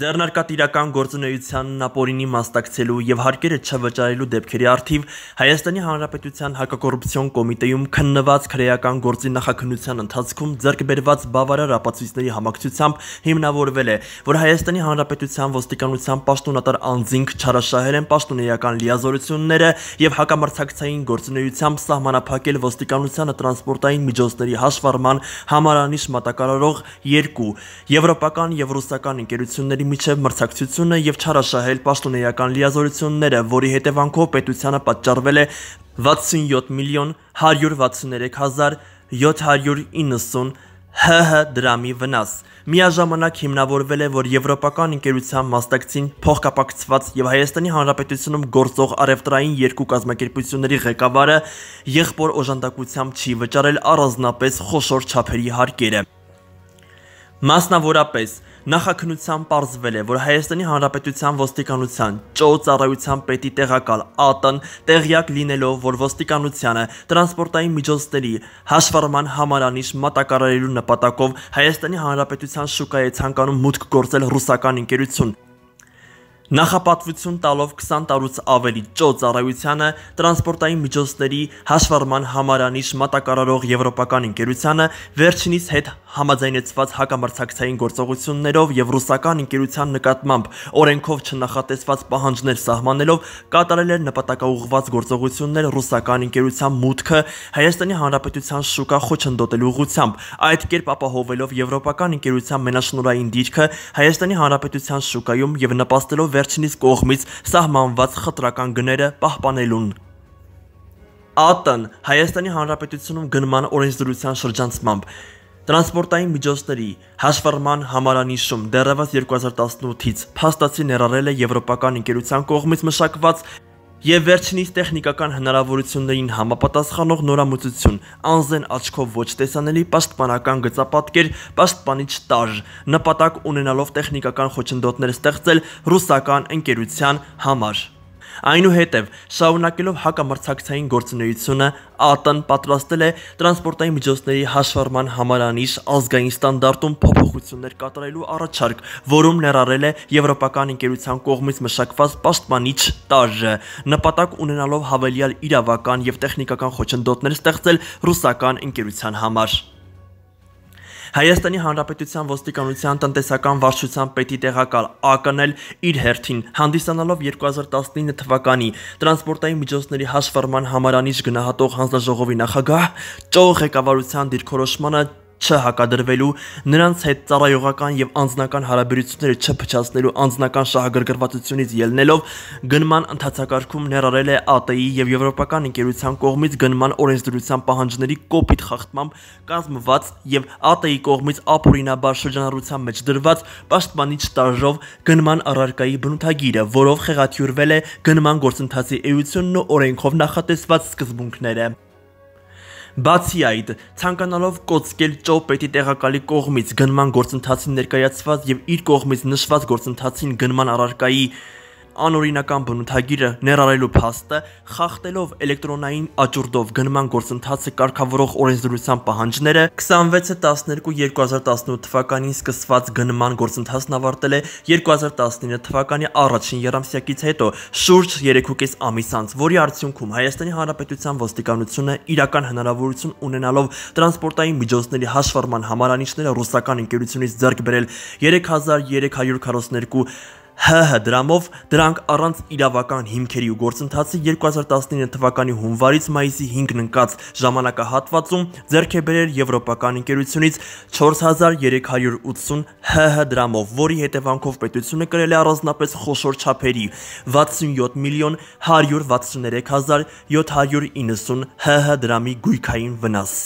Ձեռնարկատիրական գործունեության ապօրինի մասնակցելու եւ հարկերը չվճարելու դեպքերի արդիվ Հայաստանի Հանրապետության Հակակոռուպցիոն կոմիտեում քննված քրեական գործի նախաքննության ընթացքում ձեռքբերված բավարար ապացույցների համակցությամբ հիմնավորվել է, որ Հայաստանի Հանրապետության ոստիկանության պաշտոնատար անձինք չարաշահել են պաշտոնեական լիազորությունները եւ հակամարտակցային գործունեությամբ սահմանափակել ոստիկանությանը տրանսպորտային միջոցների հաշվառման համարանիշ մատակարարող 2 եվրոպական եւ ռուսական ընկերությունների երկրների միջև մրցակցությունը եւ չարաշահել պաշտոնեական լիազորությունները, որի հետևանքով պետությանը պատճառվել է 67 միլիոն 163 հազար 790 ՀՀ դրամի վնաս։ Միաժամանակ հիմնավորվել է, որ եվրոպական ընկերության մասնակցին փոխկապակցված եւ Հայաստանի Հանրապետությունում գործող արևտրային երկու կազմակերպությունների ղեկավարը եղբոր օժանդակությամբ չի վճարել առանձնապես խոշոր չափերի հարկերը։ Մասնավորապես, նախաքնության պարզվել է, որ Հայաստանի Հանրապետության ոստիկանության ճոց ծառայության պետի տեղակալ ԱՏՆ տեղյակ լինելով, որ ոստիկանությունը տրանսպորտային միջոցների հաշվառման համարանիշ մատակարարելու նպատակով Հայաստանի Հանրապետության շուկայի ցանկանում մուտք գործել ռուսական ընկերություն Նախապատվություն տալով 20 տարուց ավելի ճոց առայությանը, տրանսպորտային միջոցների հաշվառման համարանիշ մատակարարող եվրոպական ընկերությանը վերջինիս հետ համաձայնեցված հակամարտակցային գործողություններով եւ ռուսական ընկերության նկատմամբ օրենքով չնախատեսված պահանջներ սահմանելով կատարել էր նպատակաուղված գործողություններ ռուսական ընկերության մուտքը Հայաստանի Հանրապետության շուկա խոչընդոտելու ուղությամբ, այդ կերպ ապահովելով եվրոպական ընկերության մենաշնորհային դիրքը Հայաստանի Հանրապետության շուկայում եւ նպաստելով վերջինիս կողմից սահմանված խտրական գները պահպանելուն։ ԱՏ-ն Հայաստանի Հանրապետությունում գնման օրենսդրության շրջանցմամբ տրանսպորտային միջոցների հաշվառման համարանիշում դեռևս 2018-ից փաստացի ներառել է եվրոպական ընկերության կողմից մշակված Եվ վերջինիս տեխնիկական հնարավորություններին համապատասխանող նորամուծություն, անզեն աչքով ոչ տեսանելի պաշտպանական գծապատկեր, պաշտպանիչ տաժ, նպատակ ունենալով տեխնիկական խոչընդոտներ ստեղծել ռուսական ընկերության համար։ Այնուհետև, շարունակելով հակամրցակցային գործունեությունը, ԱՏՆ պատրաստել է տրանսպորտային միջոցների հաշվառման համարանիշ ազգային ստանդարտում փոփոխություններ կատարելու առաջարկ, որում ներառել է եվրոպական ընկերության կողմից մշակված պաշտպանիչ տարրը, նպատակ ունենալով հավելյալ իրավական եւ տեխնիկական խոչընդոտներ ստեղծել ռուսական ընկերության համար։ Հայաստանի Հանրապետության ոստիկանության տնտեսական վարչության պետի տեղակալ ԱԿՆ-ն իր հերթին հանդիսանալով 2019 թվականի տրանսպորտային միջոցների հաշվառման համարանիշ գնահատող հանձնաժողովի նախագահ ճող ղեկավարության դիրքորոշմանը չհակադրվելու, նրանց հետ ծառայողական եւ անձնական հարաբերությունները չփչացնելու անձնական շահագրգռվածությունից ելնելով գնման ընթացակարգում ներառել է ԱՏ-ի եւ Եվրոպական ընկերության կողմից գնման օրենսդրության պահանջների կոպիտ խախտմամբ կազմված եւ ԱՏ-ի կողմից ապօրինաբար շրջանառության մեջ դրված պաշտպանիչ տարժով գնման առարկայի բնութագիրը, որով խեղաթյուրվել է գնման գործընթացի էությունն ու օրենքով նախատեսված սկզբունքները։ Բացի այդ, ցանկանալով կոծկել Ճո պետի տեղակալի կողմից գնման գործընթացին ներկայացված եւ իր կողմից նշված գործընթացին գնման առարկայի անօրինական բնութագիրը ներառելու փաստը, խախտելով էլեկտրոնային աճուրդով գնման գործընթացը կարգավորող օրենսդրության պահանջները, 26-12-2018 թվականին սկսված գնման գործընթացն ավարտել է 2019 թվականի առաջին երամսյակից հետո շուրջ 3.5 ամիս անց, որի արդյունքում Հայաստանի Հանրապետության ոստիկանությունը իրական հնարավորություն ունենալով տրանսպորտային միջոցների հաշվառման համարանիշները ռուսական ընկերությունից ձեռք բերել 3342 ՀՀ դրամով դրանք առանց իրավական հիմքերի ու գործընթացի 2019 թվականի հունվարից մայիսի 5-ն ընկած ժամանակահատվածում ձեռք է բերել եվրոպական ընկերությունից 4380 ՀՀ դրամով, որի հետևանքով պետությունը կրել է առանձնապես խոշոր չափերի 67 միլիոն 163790 ՀՀ դրամի գույքային վնաս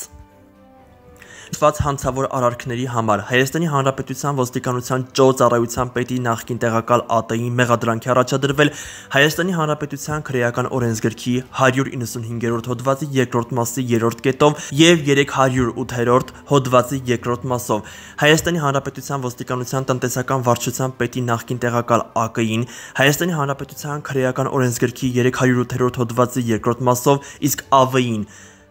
շտված հանցավոր արարքների համար։ Հայաստանի Հանրապետության ոստիկանության ճոր ծառայության պետի նախկին տեղակալ ԱՏ-ի մեղադրանքի առաջադրվել Հայաստանի Հանրապետության քրեական օրենսգրքի 195-րդ հոդվածի 2-րդ մասի 3-րդ կետով եւ 308-րդ հոդվածի 2-րդ մասով։ Հայաստանի Հանրապետության ոստիկանության տնտեսական վարչության պետի նախկին տեղակալ ԱԿ-ին Հայաստանի Հանրապետության քրեական օրենսգրքի 308-րդ հոդվածի 2-րդ մասով, իսկ ԱՎ-ին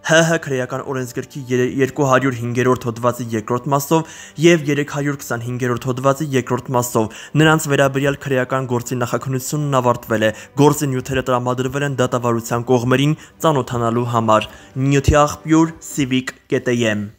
ՀՀ քրեական օրենսգրքի 205-րդ հոդվածի 2-րդ մասով եւ 325-րդ հոդվածի 2-րդ մասով նրանց վերաբերյալ քրեական գործի նախաքնությունն ավարտվել է գործի նյութերը տրամադրվել են դատավարության կողմերին ծանոթանալու համար նյութի աղբյուր civic.am